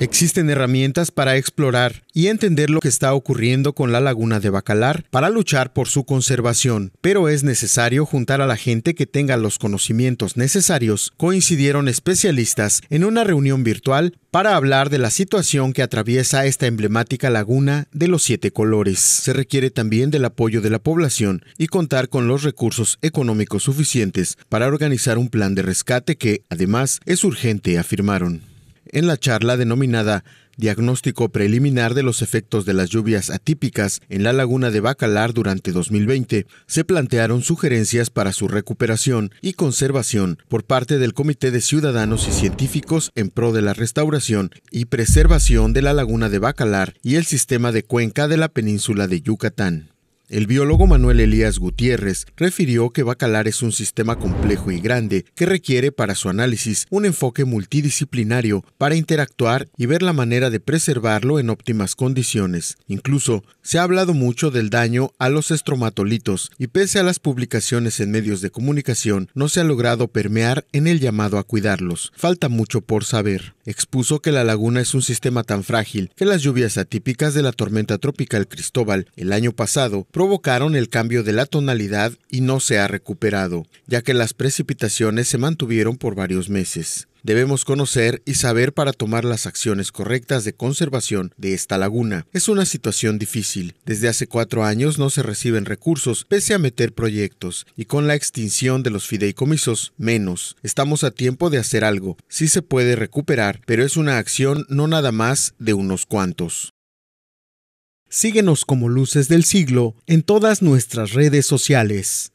Existen herramientas para explorar y entender lo que está ocurriendo con la laguna de Bacalar para luchar por su conservación, pero es necesario juntar a la gente que tenga los conocimientos necesarios, coincidieron especialistas en una reunión virtual para hablar de la situación que atraviesa esta emblemática laguna de los siete colores. Se requiere también del apoyo de la población y contar con los recursos económicos suficientes para organizar un plan de rescate que, además, es urgente, afirmaron en la charla denominada Diagnóstico preliminar de los efectos de las lluvias atípicas en la laguna de Bacalar durante 2020, se plantearon sugerencias para su recuperación y conservación por parte del Comité de Ciudadanos y Científicos en pro de la restauración y preservación de la laguna de Bacalar y el sistema de cuenca de la península de Yucatán. El biólogo Manuel Elías Gutiérrez refirió que Bacalar es un sistema complejo y grande que requiere para su análisis un enfoque multidisciplinario para interactuar y ver la manera de preservarlo en óptimas condiciones. Incluso se ha hablado mucho del daño a los estromatolitos y pese a las publicaciones en medios de comunicación no se ha logrado permear en el llamado a cuidarlos. Falta mucho por saber. Expuso que la laguna es un sistema tan frágil que las lluvias atípicas de la tormenta tropical Cristóbal el año pasado provocaron el cambio de la tonalidad y no se ha recuperado, ya que las precipitaciones se mantuvieron por varios meses. Debemos conocer y saber para tomar las acciones correctas de conservación de esta laguna. Es una situación difícil. Desde hace cuatro años no se reciben recursos pese a meter proyectos y con la extinción de los fideicomisos menos. Estamos a tiempo de hacer algo. Sí se puede recuperar, pero es una acción no nada más de unos cuantos. Síguenos como Luces del Siglo en todas nuestras redes sociales.